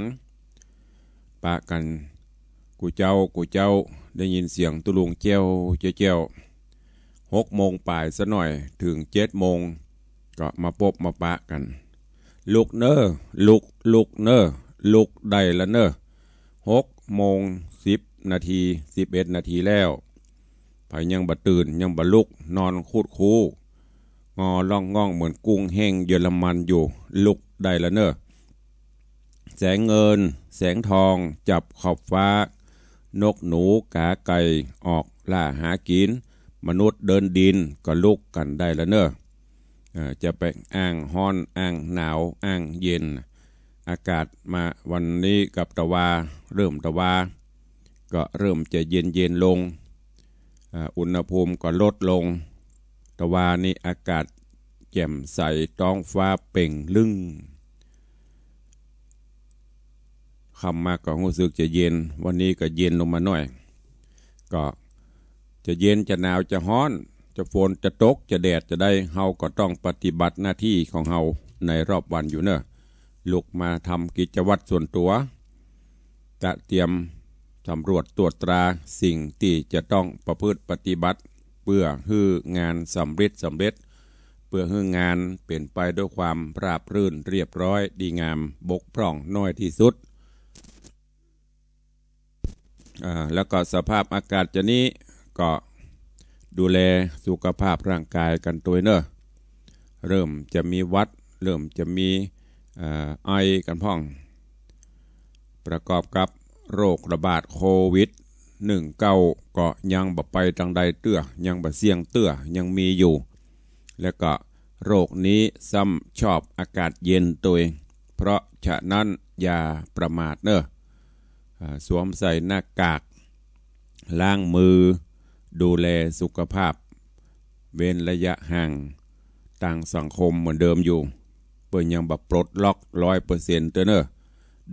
นปะกัน กูเจ้ากูเจ้าได้ยินเสียงตุลุงเจียวเจียวเจ้าหกโมงป่ายซะหน่อยถึงเจ็ดโมงก็มาพบมาปะกันลุกเนอลุกลุกเนอลุกได้ละเนอหกโมงสิบนาทีสิบเอ็ดนาทีแล้วไผยังบ่ตื่นยังบ่ลุกนอนคูดคู งอล่องง่องเหมือนกุ้งแห้งเยอรมันอยู่ลุกได้ละเนอแสงเงิน แสงทองจับขอบฟ้า นกหนูกาไก่ ออกล่าหากิน มนุษย์เดินดินก็ลุกกันได้แล้วเนอะจะไปอ้างฮ้อนอ้างหนาวอ้างเย็น อากาศมาวันนี้กับตะวา เริ่มตะวา ก็เริ่มจะเย็นเย็นลง อุณหภูมิก็ลดลง ตะวานี้อากาศแจ่มใสท้องฟ้าเป่งลึ่งคำมาก็รู้สึกจะเย็น วันนี้ก็เย็นลงมาหน่อย ก็จะเย็นจะหนาวจะฮ้อนจะฝนจะตกจะแดดจะได้เฮาก็ต้องปฏิบัติหน้าที่ของเฮาในรอบวันอยู่เนอะลุกมาทำกิจวัตรส่วนตัว จะเตรียมสำรวจตรวจตราสิ่งที่จะต้องประพฤติปฏิบัติ เพื่อฮื้องานสำเร็จสำเร็จ เพื่อฮื้องานเป็นไปด้วยความราบรื่นเรียบร้อย ดีงามบกพร่องน้อยที่สุดแล้วก็สภาพอากาศจะนี้ก็ดูแลสุขภาพร่างกายกันตัวเนอะเริ่มจะมีวัด เริ่มจะมีไอกันพ่อง ประกอบกับโรคระบาดโควิดหนึ่งเก้าก็ยังบบไปทางใดเตื้อยังบบเสี่ยงเตื้อ ยังมีอยู่ และก็โรคนี้ซ้ำชอบอากาศเย็นตัวเองเพราะฉะนั้นอย่าประมาทเนอะสวมใส่หน้ากากล้างมือดูแลสุขภาพ เว้นระยะห่างต่างสังคมเหมือนเดิมอยู่ เปิ้นยังแบบปลดล็อกร้อยเปอร์เซ็นต์เเนอะ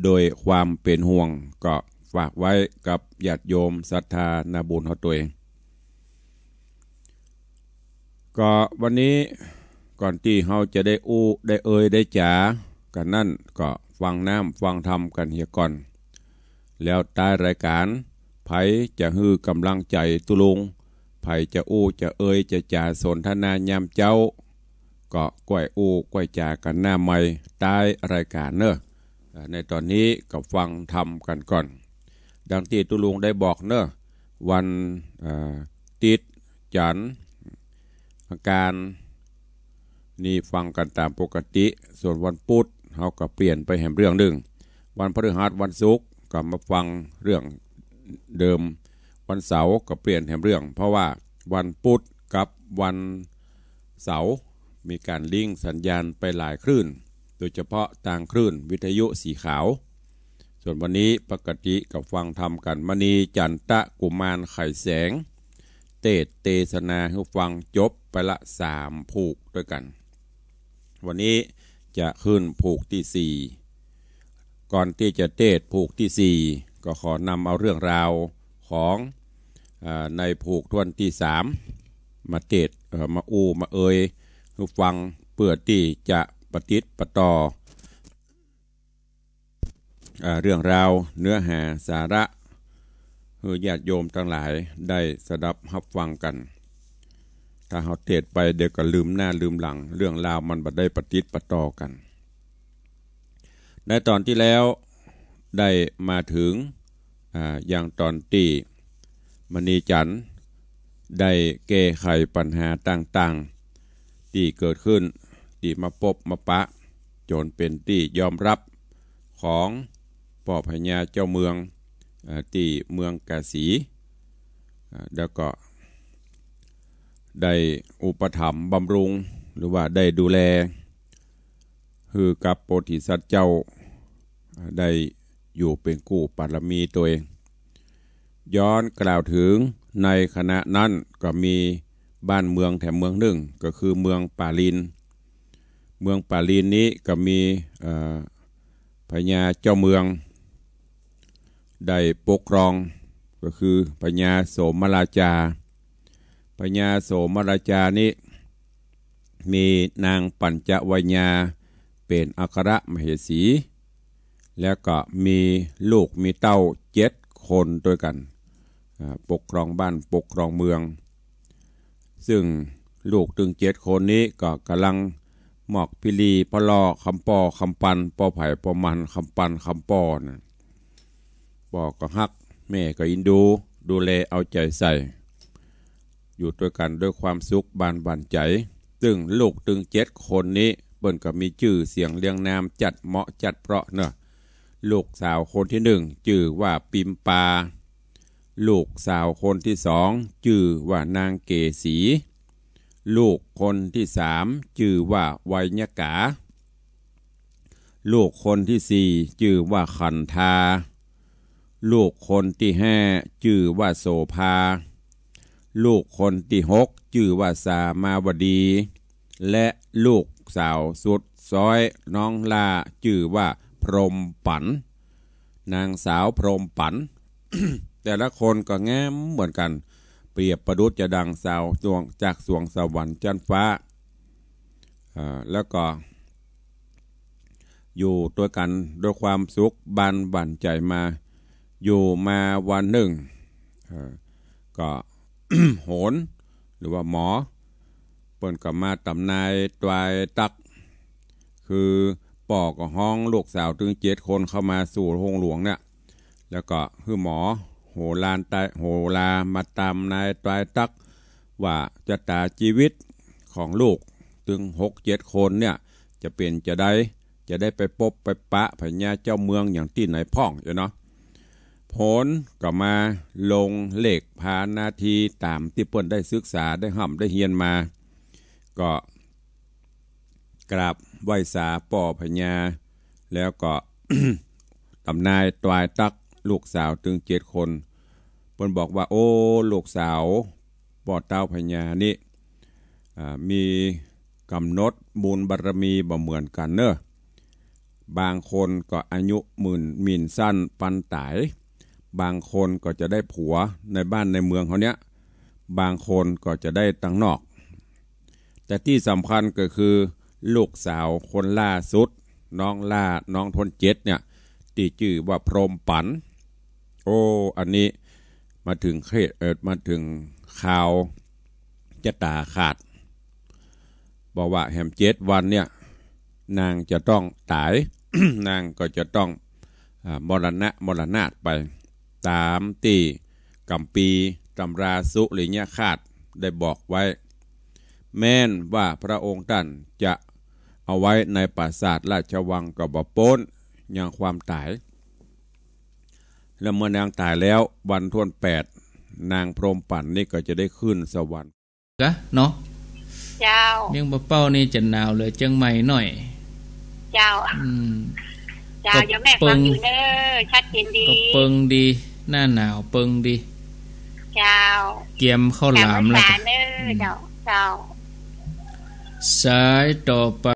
โดยความเป็นห่วงก็ฝากไว้กับญาติโยมศรัทธานาบุญเขาตัวเองก็วันนี้ก่อนที่เราจะได้อู้ได้เอ่ยได้จ๋ากันนั่นก็ฟังน้ำฟังธรรมกันเฮียก่อนแล้วตายรายการไผจะฮือกำลังใจตุลงไผจะอู้จะเอ่ยจะจ่าสนทนายามเจ้าก็กล้วยอู้กล้วยจ่ากันหน้าใหม่ตายรายการเนอะในตอนนี้ก็ฟังทำกันก่อน ดังที่ตุลุงได้บอกเนอะวันติดจันอาการนี่ฟังกันตามปกติ ส่วนวันพุธเขาก็เปลี่ยนไปแห่งเรื่องหนึ่ง วันพฤหัสวันศุกร์กลับมาฟังเรื่องเดิมวันเสาร์ก็เปลี่ยนแถมเรื่อง เพราะว่าวันพุธกับวันเสาร์มีการลิงสัญญาณไปหลายคลื่น โดยเฉพาะต่างคลื่นวิทยุสีขาว ส่วนวันนี้ปกติกับฟังทำกันมณีจันตะกุมารไข่แสง เตเตสนาให้ฟังจบไปละสามผูกด้วยกัน วันนี้จะขึ้นผูกที่สี่ก่อนที่จะเทศผูกที่สี่ก็ขอนำเอาเรื่องราวของอในผูกทวนที่สามมาเทศมาอูมาเอยคืฟัง เพื่อที่จะปฏิติปต่ออเรื่องราวเนื้อหาสาระคือญาติโยมทั้งหลายได้สดับรับฟังกัน ถ้าเขาเทศไปเดี๋ยวก็ลืมหน้าลืมหลัง เรื่องราวมันบัได้ปฏิติปต่อกันในตอนที่แล้ว ได้มาถึงอย่างตอนที่มณีจันได้แก้ไขปัญหาต่างๆที่เกิดขึ้นที่มาพบมาปะจนเป็นที่ยอมรับของพ่อพญาเจ้าเมืองอที่เมืองกาสีแล้วก็ได้อุปถัมภ์บำรุงหรือว่าได้ดูแลคือกับโพธิสัตว์เจ้าได้อยู่เป็นกู้ปารมีตัวเองย้อนกล่าวถึงในขณะนั้นก็มีบ้านเมืองแถมเมืองหนึ่ง ก็คือเมืองปาลิน เมืองปาลินนี้ก็มีพญาเจ้าเมืองได้ปกครองก็คือพญาโสมราชาพญาโสมราชานี้มีนางปัญจวัญญาเป็นอัครมเหสีแล้วก็มีลูกมีเต้าเจ็ดคนด้วยกัน ปกครองบ้านปกครองเมือง ซึ่งลูกถึงเจ็ดคนนี้ก็กำลังหมอกพิลีพลอคำปอคำปันปอไผ่ปอมันคำปันคำปอนะปอก็ฮักแม่ก็อินดูดูแลเอาใจใส่ อยู่ด้วยกันด้วยความสุขบานบานใจ ซึ่งลูกถึงเจ็ดคนนี้เบิ่นก็มีชื่อเสียงเรียงนามจัดเหมาะจัดเพราะเนาะลูกสาวคนที่หนึ่งชื่อว่าปิมปา ลูกสาวคนที่สองชื่อว่านางเกษีลูกคนที่สามชื่อว่าไวยกา ลูกคนที่สี่ชื่อว่าขันธาลูกคนที่ห้าชื่อว่าโสภา ลูกคนที่หกชื่อว่าสามาวดี และลูกสาวสุด ซ้อย น้องลาชื่อว่ารมปันนางสาวพรมปัน แต่ละคนก็แง้มเหมือนกัน เปรียบประดุจจะดังสาวดวงจากสวงสวรรค์จันฟ้า แล้วก็อยู่ตัวกันด้วยความสุขบานบันใจมา อยู่มาวันหนึ่ง ก็โหน หรือว่าหมอ เปิ่นกบมาตำนายตวายตัก คือปอกบห้องลูกสาวถึงเจ็ดคนเข้ามาสู่ห้องหลวงเนี่ยแล้วก็คือหมอโหลานตายโหลามาตามนายตายตักว่าจะตาชีวิตของลูกถึงหกเจ็ดคนเนี่ยจะเป็นจะได้จะได้ไปพบไปปะพญาเจ้าเมืองอย่างที่ไหนพ่องอยู่เนาะผลก็มาลงเหล็กพานาที ตามที่เพื่อนได้ศึกษาได้ห่ำได้เฮียนมา ก็กราบไหวสาป่อพญา แล้วก็ตำนายตวายตัก ลูกสาวถึงเจ็ดคนเพิ่นบอกว่าโอ้ ลูกสาวป่อเต้าพญานี่มีกำหนดบุญบารรมีบ่เหมือนกันเนอะบางคนก็อายุหมื่นมินสั้นปันตาย บางคนก็จะได้ผัวในบ้านในเมืองเขาเนี้ย บางคนก็จะได้ตังนอก แต่ที่สำคัญก็คือลูกสาวคนล่าสุด น้องล่าน้องทนเจ็ดเนี่ยตีจื่อว่า พรมปัน โอ้ อันนี้มาถึงเครเอิดมาถึงข่าว จะตาขาด บอกว่าแฮมเจ็ดวันเนี่ยนางจะต้อง ตาย นางก็จะต้องมรณะ มรณาตไป ตามตีกัมปีตำราสุหรือเนี่ยขาดได้บอกไว้แม้นว่าพระองค์ท่านจะเอาไว้ในปราสาทราชวังกับบป้นอย่างความตาย และเมื่อนางตายแล้ววันทวนแปดนางพรมปั่นนี่ก็จะได้ขึ้นสวรรค์กะเนาะเจ้าเมียงบะเป้านี่จะหนาวเลยจังใหม่หน่อย เจ้าอืมเจ้าอย่าแม่ฟังอยู่เนอชัดเจนดีก็เปิงดี หน้าหนาวเปิงดี เจ้าเกียมข้าวหลามแล้วเจ้าเจ้าสายต่อไป